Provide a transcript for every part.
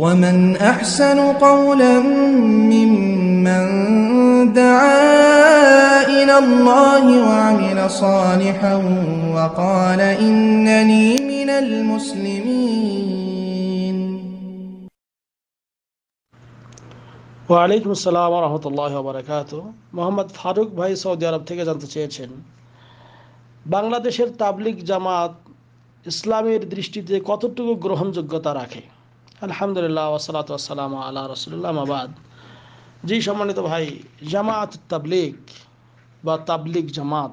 ومن أحسن قولا ممن دعا إلى الله وعمل صالحا وقال إنني من المسلمين وعليكم السلام ورحمة الله وبركاته محمد ফারুক ভাই সৌদি আরব থেকে জানতে চেয়েছেন বাংলাদেশের তাবলিগ জামাত ইসলামের দৃষ্টিতে কতটুকু গ্রহণযোগ্যতা রাখে আলহামদুলিল্লাহ ওসালাত আসসালাম আল্লাহ রসুল্লাহ জি সম্মানিত ভাই জামাত তাবলিগ বা তাবলিগ জামাত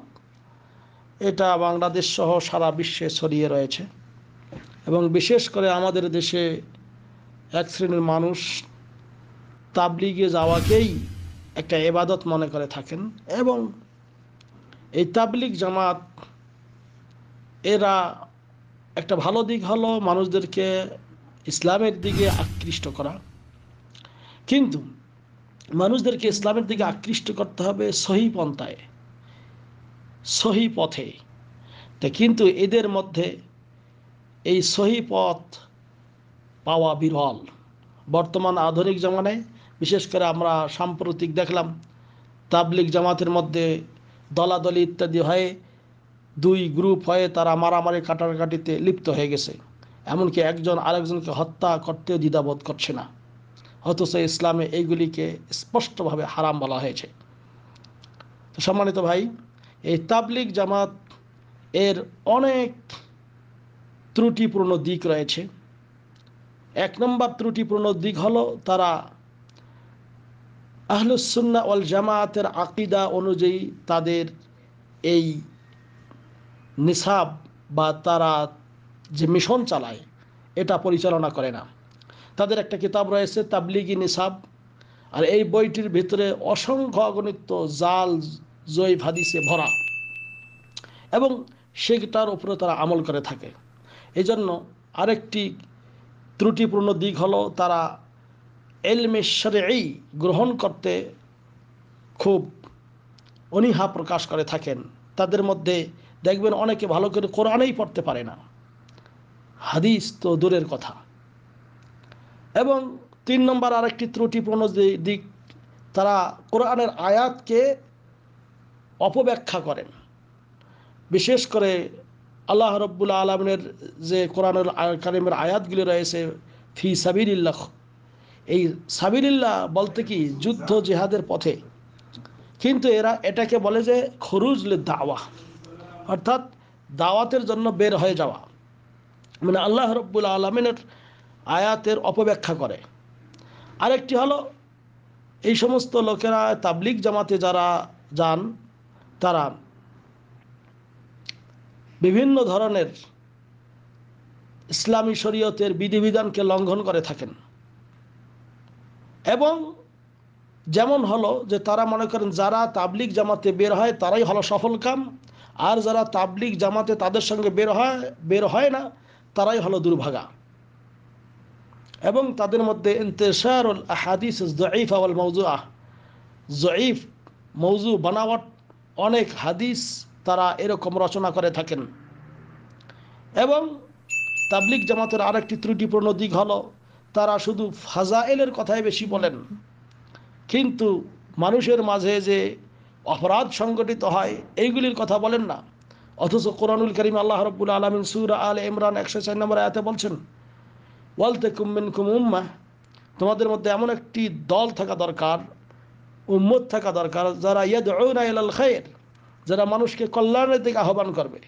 এটা বাংলাদেশ সহ সারা বিশ্বে ছড়িয়ে রয়েছে এবং বিশেষ করে আমাদের দেশে এক শ্রেণীর মানুষ তাবলিগে যাওয়াকেই একটা এবাদত মনে করে থাকেন এবং এই তাবলিগ জামাত এরা একটা ভালো দিক হলো মানুষদেরকে ইসলামের দিকে আকৃষ্ট করা কিন্তু মানুষদেরকে ইসলামের দিকে আকৃষ্ট করতে হবে সহি পন্থায় সহি পথে তা কিন্তু এদের মধ্যে এই সহি পথ পাওয়া বিরল বর্তমান আধুনিক জমানায় বিশেষ করে আমরা সাম্প্রতিক দেখলাম তাবলিক জামাতের মধ্যে দলাদলি ইত্যাদি হয়ে দুই গ্রুপ হয়ে তারা মারামারি কাটাকাটিতে লিপ্ত হয়ে গেছে এমনকি একজন আরেকজনকে হত্যা করতেও দ্বিধাবোধ করছে না অথচ ইসলামে এইগুলিকে স্পষ্টভাবে হারাম বলা হয়েছে তো সম্মানিত ভাই এই তাবলিক জামাত এর অনেক ত্রুটিপূর্ণ দিক রয়েছে এক নম্বর ত্রুটিপূর্ণ দিক হলো তারা আহলুসুন্না ওয়াল জামায়াতের আকিদা অনুযায়ী তাদের এই নিসাব বা তারা যে মিশন চালায় এটা পরিচালনা করে না তাদের একটা কিতাব রয়েছে তাবলিগি নিসাব আর এই বইটির ভিতরে অসংখ্য অগণিত জাল জৈব হাদিসে ভরা এবং সেটার উপরে তারা আমল করে থাকে এই জন্য আরেকটি ত্রুটিপূর্ণ দিক হলো তারা এলমেশ্বরে এই গ্রহণ করতে খুব অনীহা প্রকাশ করে থাকেন তাদের মধ্যে দেখবেন অনেকে ভালো করে কোরআনেই পড়তে পারে না হাদিস তো দূরের কথা এবং তিন নম্বর আরেকটি ত্রুটিপূর্ণ দিক তারা কোরআনের আয়াতকে অপব্যাখ্যা করেন বিশেষ করে আল্লাহ রব্বুল আলমের যে কোরআনের কারিমের আয়াতগুলি রয়েছে ফি সাবিরিল্লাহ এই সাবিরিল্লাহ বলতে কি যুদ্ধ জেহাদের পথে কিন্তু এরা এটাকে বলে যে খরুজ দাওয়া অর্থাৎ দাওয়াতের জন্য বের হয়ে যাওয়া মানে আল্লাহ রব্বুল আলমিনের আয়াতের অপব্যাখ্যা করে আরেকটি হলো এই সমস্ত লোকেরা তাবলিক জামাতে যারা যান তারা বিভিন্ন ধরনের ইসলামী শরীয়তের বিধিবিধানকে লঙ্ঘন করে থাকেন এবং যেমন হলো যে তারা মনে করেন যারা তাবলিক জামাতে বের হয় তারাই হলো সফল কাম আর যারা তাবলিক জামাতে তাদের সঙ্গে বের হয় বের হয় না তারাই হলো দুর্ভাগা এবং তাদের মধ্যে ইন্তেশারুল আহাদিস জয়ীফ আওয়াল মৌজু আহ জয়ীফ মৌজু বানাওয়াট অনেক হাদিস তারা এরকম রচনা করে থাকেন এবং তাবলিক জামাতের আরেকটি ত্রুটিপূর্ণ দিক হলো তারা শুধু ফাজাইলের কথাই বেশি বলেন কিন্তু মানুষের মাঝে যে অপরাধ সংগঠিত হয় এইগুলির কথা বলেন না অথচ কোরআনুল করিম আল্লাহ রব্বুল আলমিন সুরা আল ইমরান একশো চার নম্বর আয়াতে বলছেন ওয়ালতে কুমিন কুমুম্মা তোমাদের মধ্যে এমন একটি দল থাকা দরকার উম্মত থাকা দরকার যারা ইয়াদ আল খায়ের যারা মানুষকে কল্যাণের দিকে আহ্বান করবে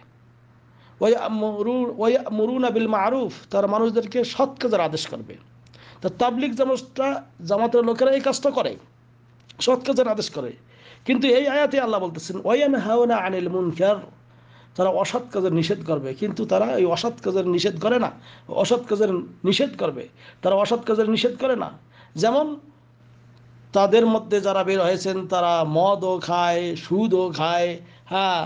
ওয়া মুরুনা বিল মারুফ তারা মানুষদেরকে সৎ কাজের আদেশ করবে তা তাবলিক জামাতটা জামাতের লোকেরা এই কাজটা করে সৎ কাজের আদেশ করে কিন্তু এই আয়াতে আল্লাহ বলতেছেন ওয়ান হাওনা আনিল মুনকার তারা অসৎ কাজের নিষেধ করবে কিন্তু তারা এই অসৎ কাজের নিষেধ করে না অসৎ কাজের নিষেধ করবে তারা অসৎ কাজের নিষেধ করে না যেমন তাদের মধ্যে যারা বের হয়েছেন তারা মদও খায় সুদও খায় হ্যাঁ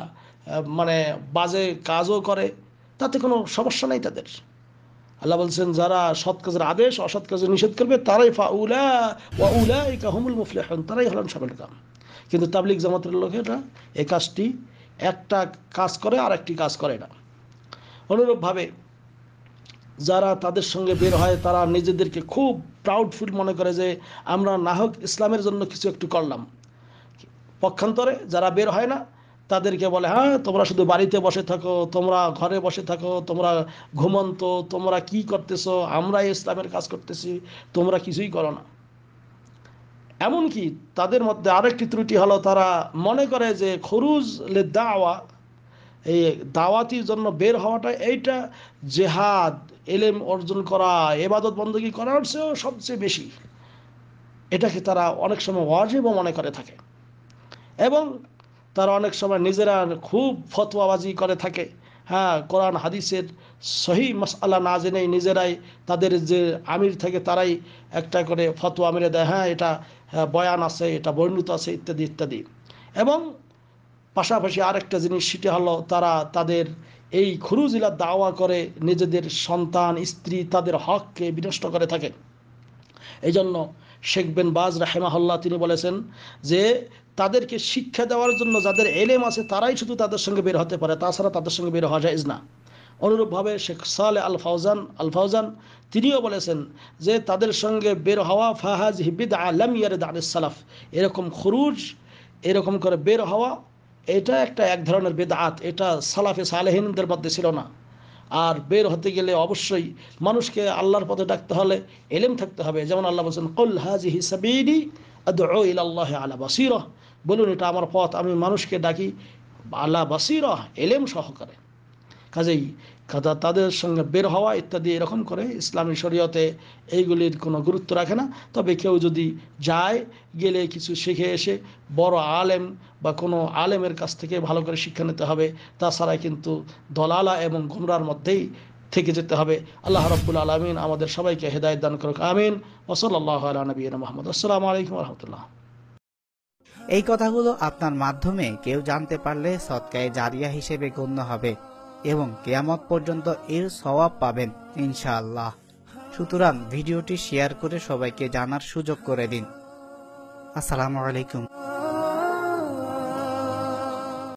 মানে বাজে কাজও করে তাতে কোনো সমস্যা নেই তাদের আল্লাহ বলছেন যারা সৎ কাজের আদেশ অসৎ কাজে নিষেধ করবে তারাই ফাউলা তারাই হলেন সামিল কাম কিন্তু তাবলিক জামাতের লোকেরা এই কাজটি একটা কাজ করে আর একটি কাজ করে না অনুরূপভাবে যারা তাদের সঙ্গে বের হয় তারা নিজেদেরকে খুব প্রাউড ফিল মনে করে যে আমরা হোক ইসলামের জন্য কিছু একটু করলাম পক্ষান্তরে যারা বের হয় না তাদেরকে বলে হ্যাঁ তোমরা শুধু বাড়িতে বসে থাকো তোমরা ঘরে বসে থাকো তোমরা ঘুমন্ত তোমরা কি করতেছো আমরা ইসলামের কাজ করতেছি তোমরা কিছুই করো না এমনকি তাদের মধ্যে আরেকটি ত্রুটি হলো তারা মনে করে যে খরুজ লে দাওয়া এই দাওয়াতির জন্য বের হওয়াটা এইটা জেহাদ এলেম অর্জন করা এবাদত বন্দী করার চেয়েও সবচেয়ে বেশি এটাকে তারা অনেক সময় ওয়াজিবও মনে করে থাকে এবং তারা অনেক সময় নিজেরা খুব ফতোয়াবাজি করে থাকে হ্যাঁ কোরআন হাদিসের সহি মশালা না জেনেই নিজেরাই তাদের যে আমির থেকে তারাই একটা করে ফতোয়া মেরে দেয় হ্যাঁ এটা হ্যাঁ, বয়ান আছে এটা বর্ণিত আছে ইত্যাদি ইত্যাদি এবং পাশাপাশি আরেকটা জিনিস সেটি হলো তারা তাদের এই খুরুজিলা দাওয়া করে নিজেদের সন্তান স্ত্রী তাদের হককে বিনষ্ট করে থাকে এই জন্য শেখ বেন বাজ রাহেমাহল্লা তিনি বলেছেন যে তাদেরকে শিক্ষা দেওয়ার জন্য যাদের এলেম আছে তারাই শুধু তাদের সঙ্গে বের হতে পারে তাছাড়া তাদের সঙ্গে বের হওয়া যায় না অনুরূপভাবে শেখ সালে আল ফাউজান আল ফাউজান তিনিও বলেছেন যে তাদের সঙ্গে বের হওয়া ফাহাজ হিবিদ আলম ইয়ারেদ আলিস সালাফ এরকম খরুজ এরকম করে বের হওয়া এটা একটা এক ধরনের বেদাত এটা সালাফে সালেহিনদের মধ্যে ছিল না আর বের হতে গেলে অবশ্যই মানুষকে আল্লাহর পথে ডাকতে হলে এলেম থাকতে হবে যেমন আল্লাহ বলছেন কল হাজি হিসাবিডি আদ আল্লাহ আলা বাসিরহ বলুন এটা আমার পথ আমি মানুষকে ডাকি আল্লাহ বাসির এলেম সহকারে কাজেই কাজা তাদের সঙ্গে বের হওয়া ইত্যাদি এরকম করে ইসলামী শরীয়তে এইগুলির কোনো গুরুত্ব রাখে না তবে কেউ যদি যায় গেলে কিছু শিখে এসে বড় আলেম বা কোনো আলেমের কাছ থেকে ভালো করে শিক্ষা নিতে হবে তাছাড়া কিন্তু দলালা এবং গুমরার মধ্যেই থেকে যেতে হবে আল্লাহ রব্বুল আলমিন আমাদের সবাইকে হেদায়ত দান করুক আমিন ওসল আল্লাহ আলা নবীন মোহাম্মদ আসসালামু আলাইকুম রহমতুল্লাহ এই কথাগুলো আপনার মাধ্যমে কেউ জানতে পারলে সৎকায় জারিয়া হিসেবে গণ্য হবে এবং কেয়ামত পর্যন্ত এর সওয়াব পাবেন ইনশাআল্লাহ সুতরাং ভিডিওটি শেয়ার করে সবাইকে জানার সুযোগ করে দিন আসসালামু আলাইকুম